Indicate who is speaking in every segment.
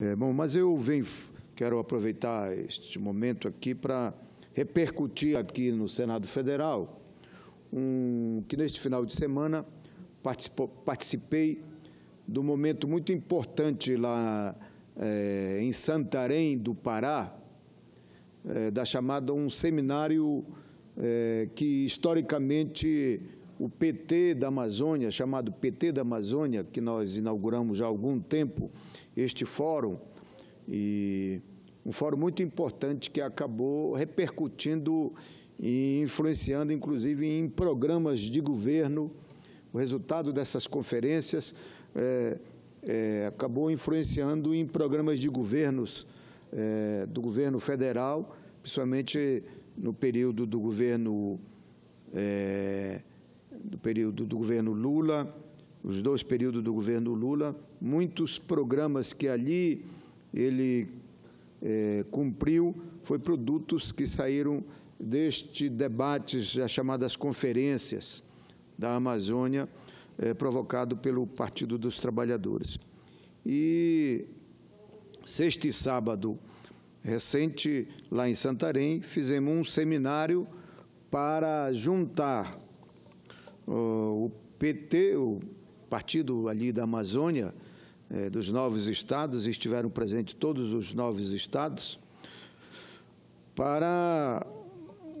Speaker 1: É, bom, mas eu venho, quero aproveitar este momento aqui para repercutir aqui no Senado Federal, um, que neste final de semana participei do momento muito importante lá é, em Santarém, do Pará, é, da chamada um seminário é, que historicamente o PT da Amazônia, chamado PT da Amazônia, que nós inauguramos há algum tempo, este fórum, e um fórum muito importante que acabou repercutindo e influenciando, inclusive, em programas de governo. O resultado dessas conferências é, é, acabou influenciando em programas de governos é, do governo federal, principalmente no período do governo é, do período do governo Lula, os dois períodos do governo Lula, muitos programas que ali ele é, cumpriu foi produtos que saíram deste debate, já chamadas conferências da Amazônia, é, provocado pelo Partido dos Trabalhadores. E sexta e sábado recente, lá em Santarém, fizemos um seminário para juntar ah, o PT, o partido ali da Amazônia, é, dos novos estados, estiveram presentes todos os novos estados, para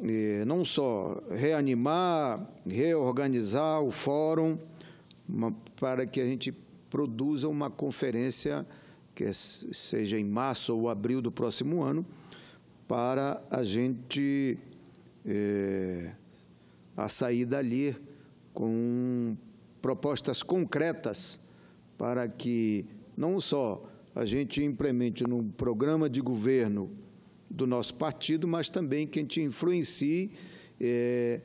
Speaker 1: é, não só reanimar, reorganizar o fórum, para que a gente produza uma conferência, que seja em março ou abril do próximo ano, para a gente é, a sair dali com propostas concretas para que não só a gente implemente no programa de governo do nosso partido, mas também que a gente influencie é,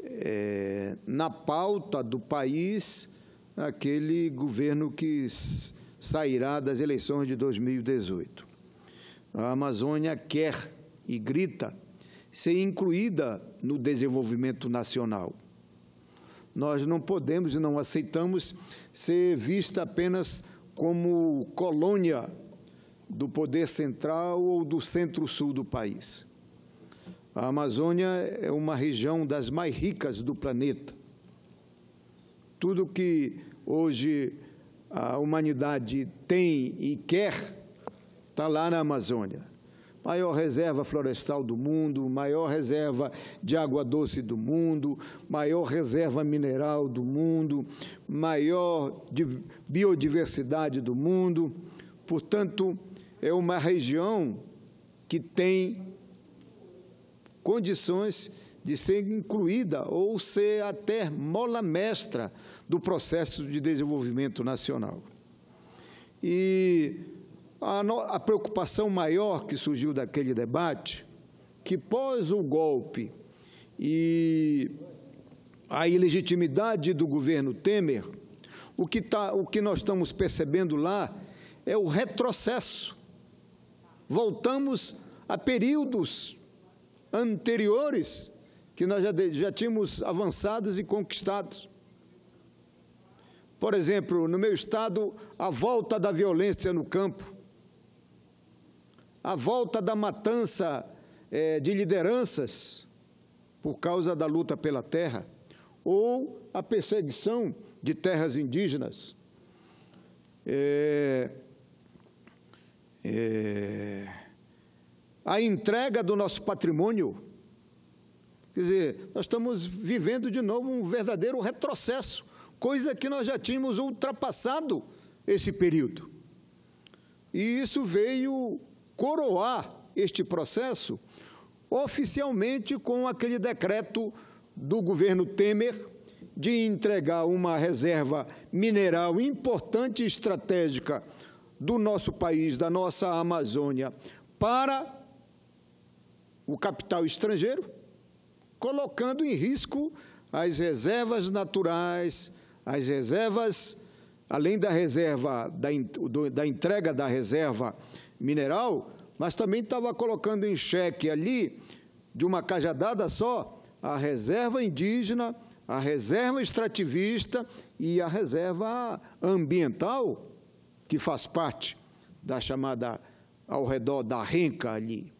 Speaker 1: é, na pauta do país aquele governo que sairá das eleições de 2018. A Amazônia quer e grita ser incluída no desenvolvimento nacional. Nós não podemos e não aceitamos ser vista apenas como colônia do poder central ou do centro-sul do país. A Amazônia é uma região das mais ricas do planeta. Tudo que hoje a humanidade tem e quer está lá na Amazônia maior reserva florestal do mundo, maior reserva de água doce do mundo, maior reserva mineral do mundo, maior biodiversidade do mundo. Portanto, é uma região que tem condições de ser incluída ou ser até mola mestra do processo de desenvolvimento nacional. E a, no, a preocupação maior que surgiu daquele debate, que pós o golpe e a ilegitimidade do governo Temer, o que, tá, o que nós estamos percebendo lá é o retrocesso. Voltamos a períodos anteriores que nós já, já tínhamos avançados e conquistados. Por exemplo, no meu estado, a volta da violência no campo a volta da matança é, de lideranças por causa da luta pela terra, ou a perseguição de terras indígenas. É, é, a entrega do nosso patrimônio. Quer dizer, nós estamos vivendo de novo um verdadeiro retrocesso, coisa que nós já tínhamos ultrapassado esse período. E isso veio coroar este processo oficialmente com aquele decreto do governo Temer de entregar uma reserva mineral importante e estratégica do nosso país, da nossa Amazônia, para o capital estrangeiro, colocando em risco as reservas naturais, as reservas, além da reserva, da, da entrega da reserva mineral, mas também estava colocando em xeque ali, de uma cajadada só, a reserva indígena, a reserva extrativista e a reserva ambiental, que faz parte da chamada ao redor da renca ali.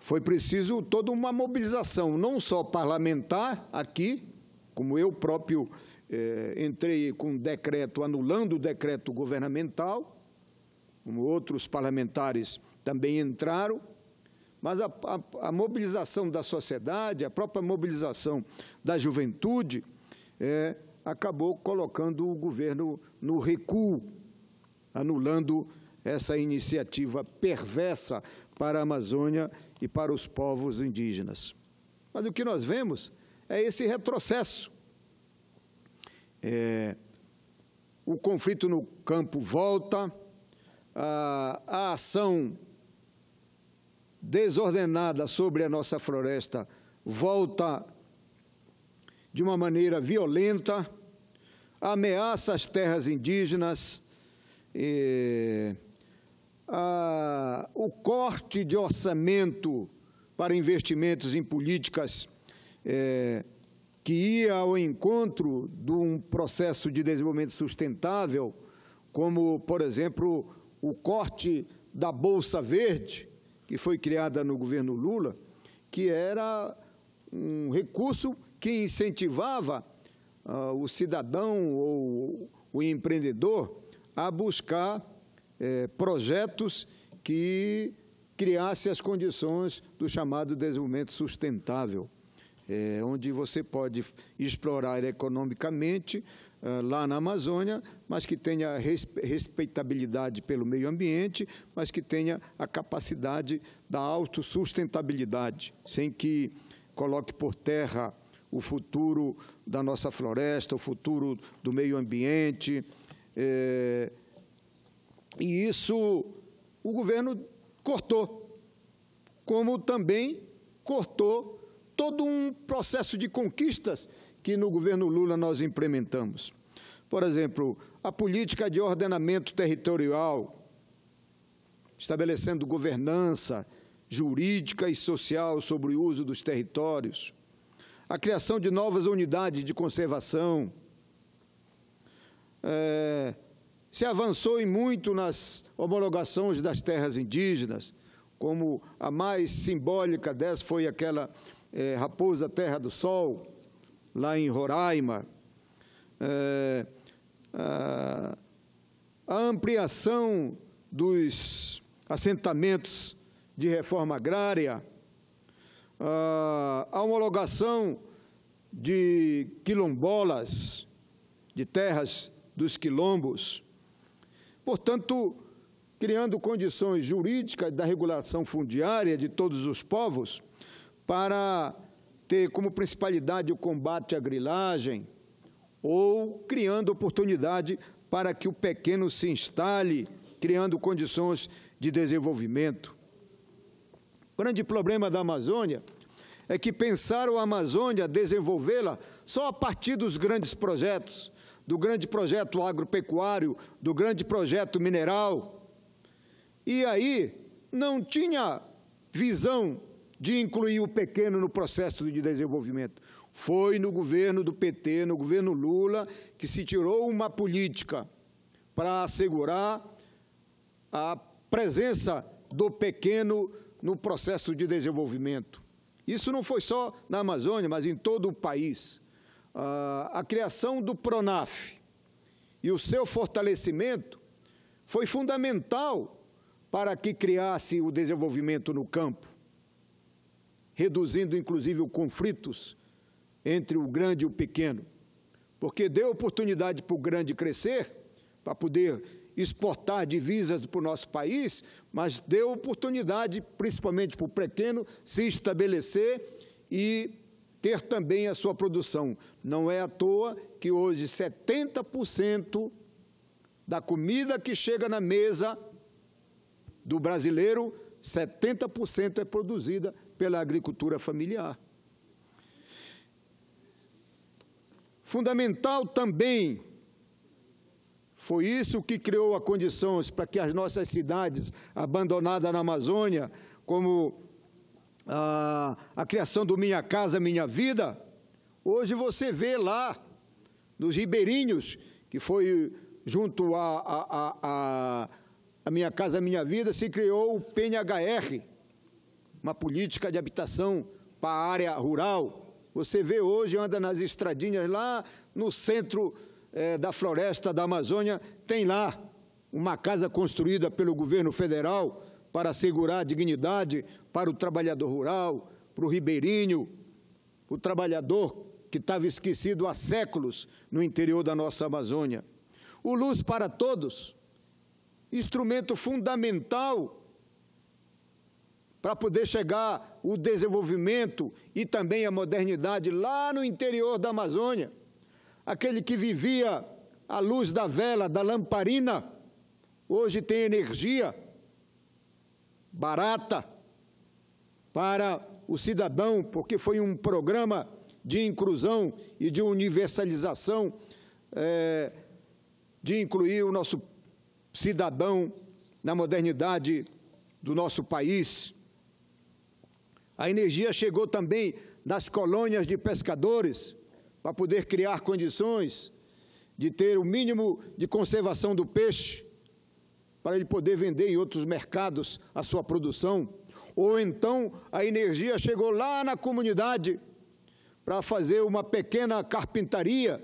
Speaker 1: Foi preciso toda uma mobilização, não só parlamentar aqui, como eu próprio eh, entrei com um decreto anulando o decreto governamental, como outros parlamentares também entraram, mas a, a, a, mobilização da sociedade, a própria mobilização da juventude, eh, acabou colocando o governo no recuo, anulando essa iniciativa perversa para a Amazônia e para os povos indígenas. Mas o que nós vemos é esse retrocesso é, o conflito no campo volta, a, a ação desordenada sobre a nossa floresta volta de uma maneira violenta, ameaça as terras indígenas, a, o corte de orçamento para investimentos em políticas é, que ia ao encontro de um processo de desenvolvimento sustentável, como, por exemplo, o corte da Bolsa Verde, que foi criada no governo Lula, que era um recurso que incentivava uh, o cidadão ou o empreendedor a buscar eh, projetos que criasse as condições do chamado desenvolvimento sustentável é, onde você pode explorar economicamente ah, lá na Amazônia, mas que tenha respeitabilidade pelo meio ambiente, mas que tenha a capacidade da autossustentabilidade, sem que coloque por terra o futuro da nossa floresta, o futuro do meio ambiente. É, e isso o governo cortou, como também cortou todo um processo de conquistas que no governo Lula nós implementamos. Por exemplo, a política de ordenamento territorial, estabelecendo governança jurídica e social sobre o uso dos territórios, a criação de novas unidades de conservação. É, se avançou em muito nas homologações das terras indígenas, como a mais simbólica dessa foi aquela é, Raposa Terra do Sol, lá em Roraima, é, a, a ampliação dos assentamentos de reforma agrária, a homologação de quilombolas, de terras dos quilombos. Portanto, criando condições jurídicas da regulação fundiária de todos os povos, para ter como principalidade o combate à grilagem, ou criando oportunidade para que o pequeno se instale, criando condições de desenvolvimento. O grande problema da Amazônia é que pensaram a Amazônia desenvolvê-la só a partir dos grandes projetos, do grande projeto agropecuário, do grande projeto mineral. E aí não tinha visão de incluir o pequeno no processo de desenvolvimento. Foi no governo do PT, no governo Lula, que se tirou uma política para assegurar a presença do pequeno no processo de desenvolvimento. Isso não foi só na Amazônia, mas em todo o país. Ah, a criação do PRONAF e o seu fortalecimento foi fundamental para que criasse o desenvolvimento no campo reduzindo inclusive os conflitos entre o grande e o pequeno, porque deu oportunidade para o grande crescer, para poder exportar divisas para o nosso país, mas deu oportunidade, principalmente para o pequeno, se estabelecer e ter também a sua produção. Não é à toa que hoje 70% da comida que chega na mesa do brasileiro, 70% é produzida pela agricultura familiar. Fundamental também foi isso que criou as condições para que as nossas cidades abandonadas na Amazônia, como a, a criação do Minha Casa Minha Vida, hoje você vê lá, nos ribeirinhos, que foi junto à a, a, a, a, Minha Casa Minha Vida, se criou o PNHR, uma política de habitação para a área rural. Você vê hoje, anda nas estradinhas lá no centro é, da floresta da Amazônia, tem lá uma casa construída pelo governo federal para assegurar a dignidade para o trabalhador rural, para o ribeirinho, o trabalhador que estava esquecido há séculos no interior da nossa Amazônia. O Luz para Todos, instrumento fundamental para poder chegar o desenvolvimento e também a modernidade lá no interior da Amazônia. Aquele que vivia à luz da vela, da lamparina, hoje tem energia barata para o cidadão, porque foi um programa de inclusão e de universalização é, de incluir o nosso cidadão na modernidade do nosso país. A energia chegou também nas colônias de pescadores, para poder criar condições de ter o mínimo de conservação do peixe, para ele poder vender em outros mercados a sua produção. Ou então a energia chegou lá na comunidade para fazer uma pequena carpintaria,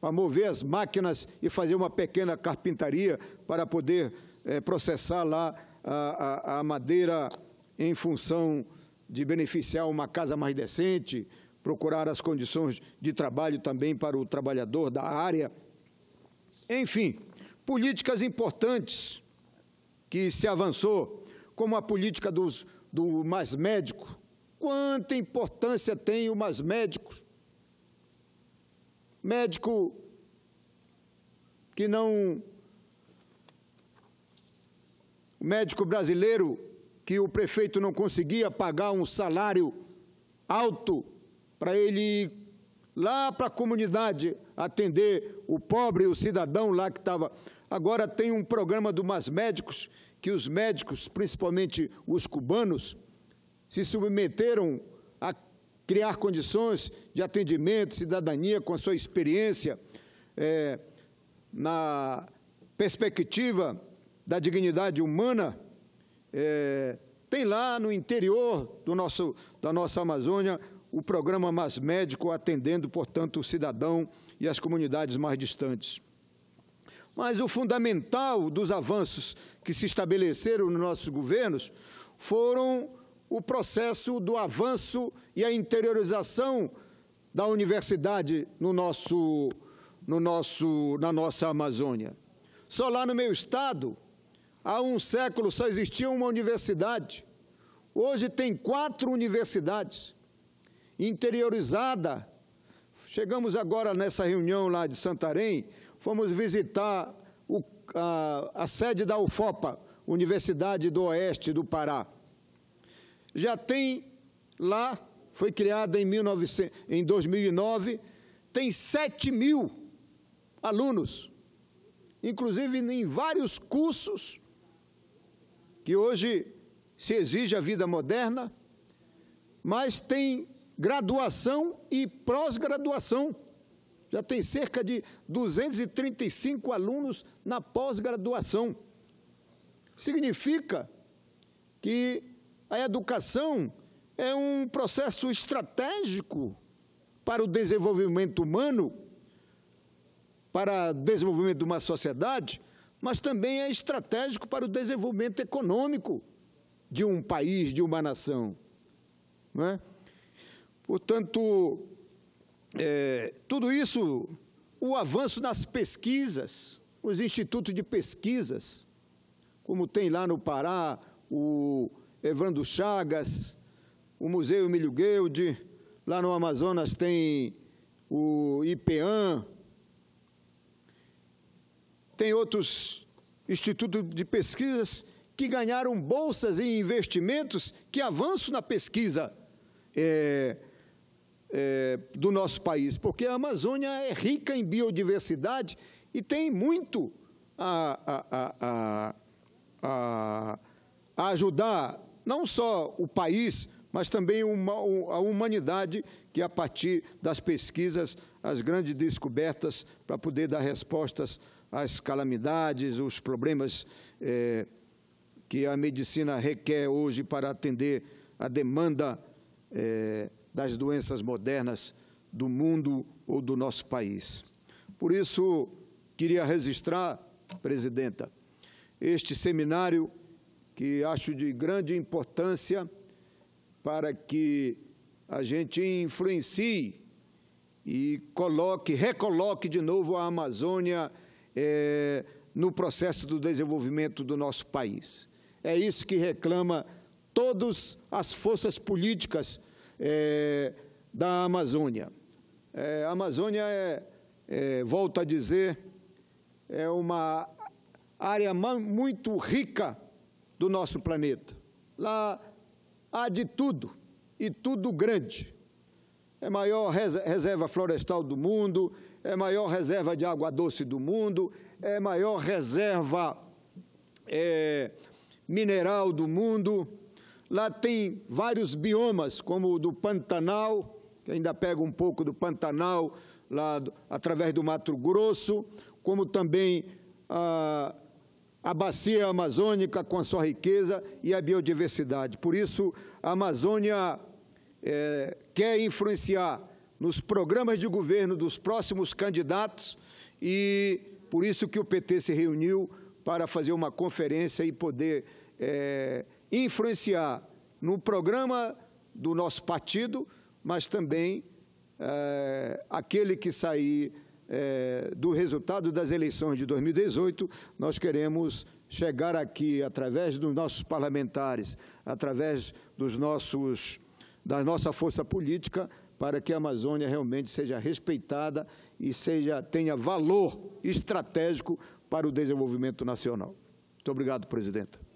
Speaker 1: para mover as máquinas e fazer uma pequena carpintaria para poder é, processar lá a, a, a madeira em função de beneficiar uma casa mais decente, procurar as condições de trabalho também para o trabalhador da área. Enfim, políticas importantes que se avançou, como a política dos, do mais médico. Quanta importância tem o mais médico? Médico que não. O médico brasileiro que o prefeito não conseguia pagar um salário alto para ele lá para a comunidade atender o pobre, o cidadão lá que estava. Agora tem um programa do Mas Médicos, que os médicos, principalmente os cubanos, se submeteram a criar condições de atendimento, cidadania, com a sua experiência, é, na perspectiva da dignidade humana, é, tem lá no interior do nosso, da nossa Amazônia o programa Mais Médico, atendendo, portanto, o cidadão e as comunidades mais distantes. Mas o fundamental dos avanços que se estabeleceram nos nossos governos foram o processo do avanço e a interiorização da universidade no nosso, no nosso, na nossa Amazônia. Só lá no meu estado, Há um século só existia uma universidade. Hoje tem quatro universidades. Interiorizada. Chegamos agora nessa reunião lá de Santarém, fomos visitar o, a, a sede da UFOPA, Universidade do Oeste do Pará. Já tem lá, foi criada em, 19, em 2009, tem 7 mil alunos, inclusive em vários cursos que hoje se exige a vida moderna, mas tem graduação e pós-graduação. Já tem cerca de 235 alunos na pós-graduação. Significa que a educação é um processo estratégico para o desenvolvimento humano, para o desenvolvimento de uma sociedade, mas também é estratégico para o desenvolvimento econômico de um país, de uma nação. Não é? Portanto, é, tudo isso, o avanço nas pesquisas, os institutos de pesquisas, como tem lá no Pará o Evandro Chagas, o Museu Emílio Guilde, lá no Amazonas tem o IPAN tem outros institutos de pesquisas que ganharam bolsas em investimentos que avançam na pesquisa é, é, do nosso país, porque a Amazônia é rica em biodiversidade e tem muito a, a, a, a ajudar não só o país, mas também uma, a humanidade, que a partir das pesquisas, as grandes descobertas, para poder dar respostas às calamidades, os problemas eh, que a medicina requer hoje para atender a demanda eh, das doenças modernas do mundo ou do nosso país. Por isso, queria registrar, presidenta, este seminário que acho de grande importância para que a gente influencie e coloque, recoloque de novo a Amazônia é, no processo do desenvolvimento do nosso país. É isso que reclama todas as forças políticas é, da Amazônia. É, a Amazônia é, é, volto a dizer, é uma área muito rica do nosso planeta. Lá Há de tudo, e tudo grande. É maior reserva florestal do mundo, é maior reserva de água doce do mundo, é maior reserva é, mineral do mundo. Lá tem vários biomas, como o do Pantanal, que ainda pega um pouco do Pantanal, lá através do Mato Grosso, como também a. Ah, a bacia amazônica com a sua riqueza e a biodiversidade. Por isso, a Amazônia é, quer influenciar nos programas de governo dos próximos candidatos e por isso que o PT se reuniu para fazer uma conferência e poder é, influenciar no programa do nosso partido, mas também é, aquele que sair é, do resultado das eleições de 2018, nós queremos chegar aqui através dos nossos parlamentares, através dos nossos, da nossa força política, para que a Amazônia realmente seja respeitada e seja, tenha valor estratégico para o desenvolvimento nacional. Muito obrigado, presidenta.